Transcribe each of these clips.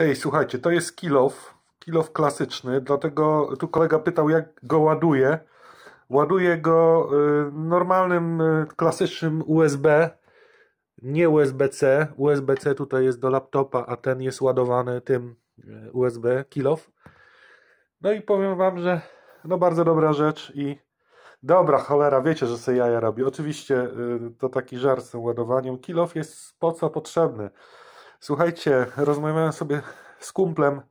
Hej, słuchajcie, to jest kilow, kilow klasyczny, dlatego tu kolega pytał, jak go ładuje. Ładuję go y, normalnym, y, klasycznym USB, nie USB-C. USB-C tutaj jest do laptopa, a ten jest ładowany tym y, USB kilow. No i powiem Wam, że no bardzo dobra rzecz i dobra cholera, wiecie, że sobie jaja robi. Oczywiście to taki żar z tym ładowaniem. Kilow jest po co potrzebny. Słuchajcie, rozmawiałem sobie z kumplem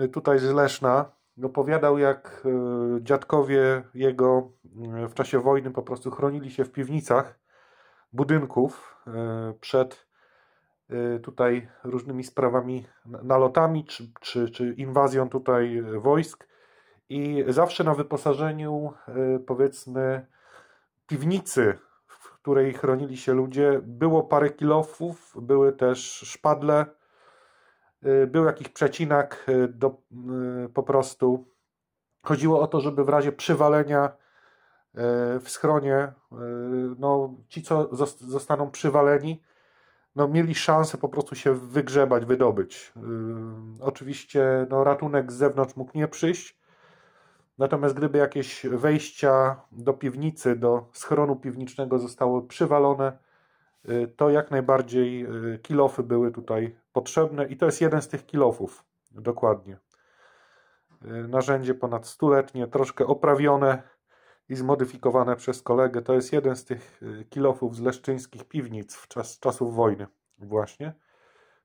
y, tutaj z Leszna. Opowiadał, jak y, dziadkowie jego y, w czasie wojny po prostu chronili się w piwnicach budynków przed tutaj różnymi sprawami, nalotami czy, czy, czy inwazją tutaj wojsk. I zawsze na wyposażeniu, powiedzmy, piwnicy której chronili się ludzie. Było parę kilofów, były też szpadle, y, był jakiś przecinak y, do, y, po prostu. Chodziło o to, żeby w razie przywalenia w schronie, no, ci, co zostaną przywaleni, no, mieli szansę po prostu się wygrzebać, wydobyć. Oczywiście no, ratunek z zewnątrz mógł nie przyjść, Natomiast gdyby jakieś wejścia do piwnicy, do schronu piwnicznego zostały przywalone, y, to jak najbardziej y, kilofy były tutaj potrzebne i to jest jeden z tych kilofów dokładnie. Y, narzędzie ponad stuletnie, troszkę oprawione i zmodyfikowane przez kolegę. To jest jeden z tych kilofów z leszczyńskich piwnic w czas, czasów wojny właśnie.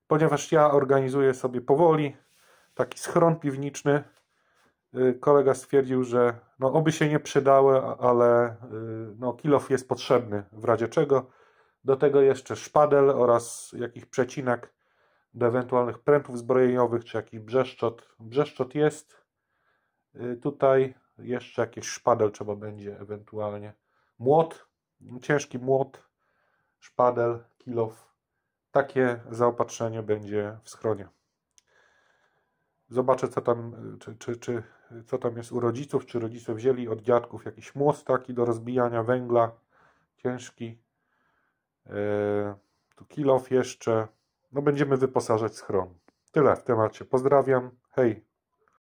Ponieważ ja organizuję sobie powoli taki schron piwniczny, Y, kolega stwierdził, że no, oby się nie przydały, ale y, no, kilof jest potrzebny w razie czego. Do tego jeszcze szpadel oraz jakiś przecinek do ewentualnych prętów zbrojeniowych, czy jakiś brzeszczot. Brzeszczot jest. Y, tutaj jeszcze jakiś szpadel trzeba będzie ewentualnie. Młot, ciężki młot, szpadel, kilof. Takie zaopatrzenie będzie w schronie. Zobaczę, co tam, czy, czy, czy, co tam jest u rodziców, czy rodzice wzięli od dziadków jakiś młot taki do rozbijania węgla, ciężki, e, tu kilof jeszcze. No będziemy wyposażać schron. Tyle w temacie. Pozdrawiam, hej!